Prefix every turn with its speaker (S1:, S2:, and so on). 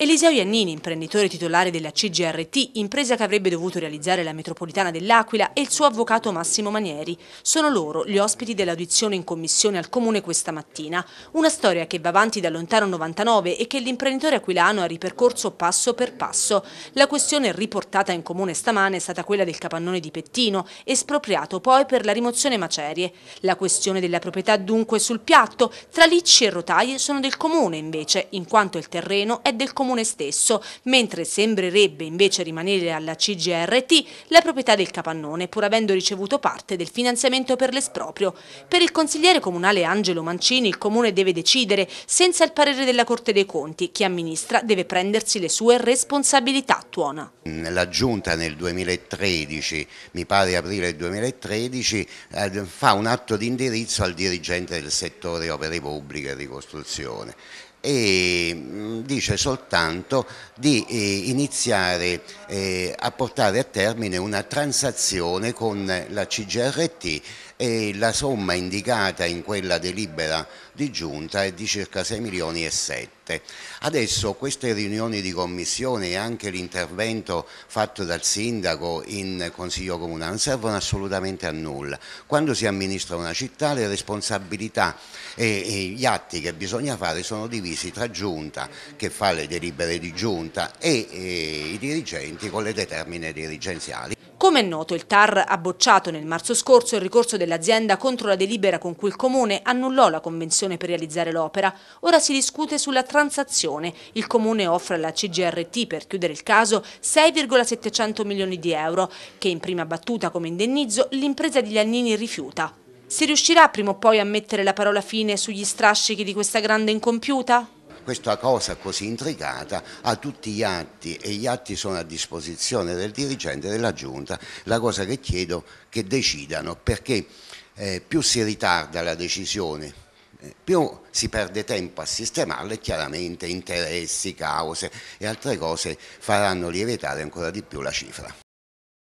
S1: Eliseo Iannini, imprenditore titolare della CGRT, impresa che avrebbe dovuto realizzare la metropolitana dell'Aquila, e il suo avvocato Massimo Manieri. Sono loro gli ospiti dell'audizione in commissione al Comune questa mattina. Una storia che va avanti da lontano 99 e che l'imprenditore aquilano ha ripercorso passo per passo. La questione riportata in comune stamane è stata quella del capannone di Pettino, espropriato poi per la rimozione macerie. La questione della proprietà dunque sul piatto, tra licci e rotaie sono del comune invece, in quanto il terreno è del comune comune stesso, mentre sembrerebbe invece rimanere alla CGRT la proprietà del capannone, pur avendo ricevuto parte del finanziamento per l'esproprio. Per il consigliere comunale Angelo Mancini il comune deve decidere senza il parere della Corte dei Conti. Chi amministra deve prendersi le sue responsabilità, tuona.
S2: La Giunta nel 2013, mi pare aprile 2013, eh, fa un atto di indirizzo al dirigente del settore opere pubbliche e ricostruzione e mm, dice soltanto di eh, iniziare eh, a portare a termine una transazione con la CGRT e la somma indicata in quella delibera di giunta è di circa 6 milioni e 7. Adesso queste riunioni di commissione e anche l'intervento fatto dal sindaco in consiglio comunale non servono assolutamente a nulla. Quando si amministra una città le responsabilità e, gli atti che bisogna fare sono divisi tra giunta che fa le delibere di giunta e, e i dirigenti con le determine dirigenziali.
S1: Come è noto, il TAR ha bocciato nel marzo scorso il ricorso dell'azienda contro la delibera con cui il Comune annullò la convenzione per realizzare l'opera. Ora si discute sulla transazione. Il Comune offre alla CGRT, per chiudere il caso, 6,700 milioni di euro, che in prima battuta come indennizzo l'impresa di Giannini rifiuta. Si riuscirà prima o poi a mettere la parola fine sugli strascichi di questa grande incompiuta?
S2: questa cosa così intricata ha tutti gli atti e gli atti sono a disposizione del dirigente della giunta. La cosa che chiedo che decidano perché eh, più si ritarda la decisione, eh, più si perde tempo a sistemarle, e chiaramente interessi, cause e altre cose faranno lievitare ancora di più la cifra.